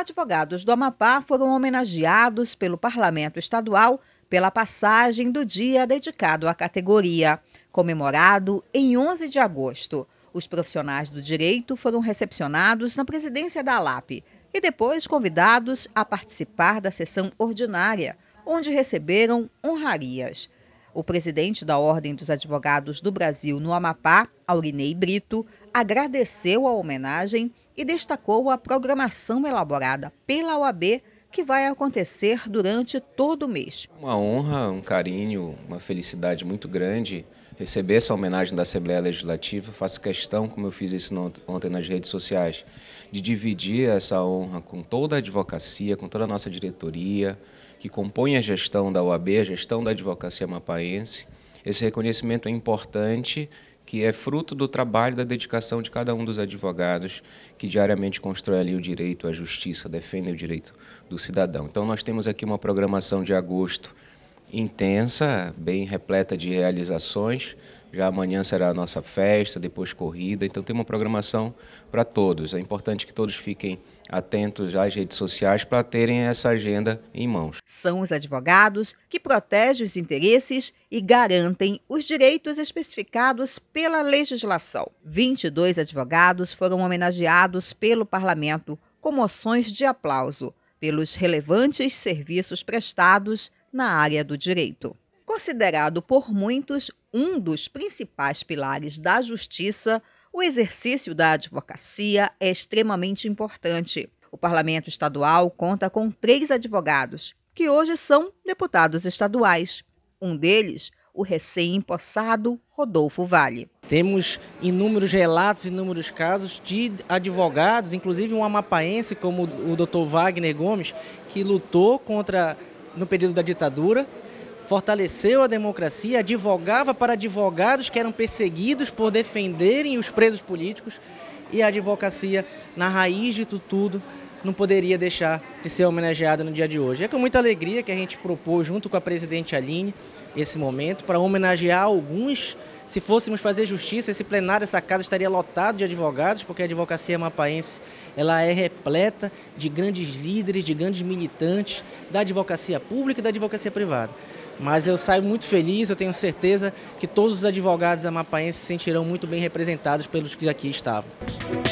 Advogados do Amapá foram homenageados pelo Parlamento Estadual pela passagem do dia dedicado à categoria, comemorado em 11 de agosto. Os profissionais do direito foram recepcionados na presidência da ALAP e depois convidados a participar da sessão ordinária, onde receberam honrarias. O presidente da Ordem dos Advogados do Brasil no Amapá, Aurinei Brito, agradeceu a homenagem e destacou a programação elaborada pela OAB que vai acontecer durante todo o mês. Uma honra, um carinho, uma felicidade muito grande receber essa homenagem da Assembleia Legislativa, faço questão, como eu fiz isso ontem nas redes sociais, de dividir essa honra com toda a advocacia, com toda a nossa diretoria, que compõe a gestão da OAB, a gestão da advocacia mapaense. Esse reconhecimento é importante que é fruto do trabalho e da dedicação de cada um dos advogados que diariamente constroem ali o direito à justiça, defendem o direito do cidadão. Então nós temos aqui uma programação de agosto intensa, bem repleta de realizações. Já amanhã será a nossa festa, depois corrida, então tem uma programação para todos. É importante que todos fiquem atentos às redes sociais para terem essa agenda em mãos. São os advogados que protegem os interesses e garantem os direitos especificados pela legislação. 22 advogados foram homenageados pelo parlamento com moções de aplauso pelos relevantes serviços prestados na área do direito. Considerado por muitos um dos principais pilares da justiça, o exercício da advocacia é extremamente importante. O Parlamento Estadual conta com três advogados, que hoje são deputados estaduais. Um deles, o recém-empossado Rodolfo Vale. Temos inúmeros relatos, inúmeros casos de advogados, inclusive um amapaense como o Dr. Wagner Gomes, que lutou contra no período da ditadura, fortaleceu a democracia, advogava para advogados que eram perseguidos por defenderem os presos políticos e a advocacia, na raiz de tudo, não poderia deixar de ser homenageada no dia de hoje. É com muita alegria que a gente propôs, junto com a presidente Aline, esse momento para homenagear alguns. Se fôssemos fazer justiça, esse plenário, essa casa estaria lotado de advogados, porque a advocacia mapaense ela é repleta de grandes líderes, de grandes militantes da advocacia pública e da advocacia privada. Mas eu saio muito feliz, eu tenho certeza que todos os advogados amapaenses se sentirão muito bem representados pelos que aqui estavam.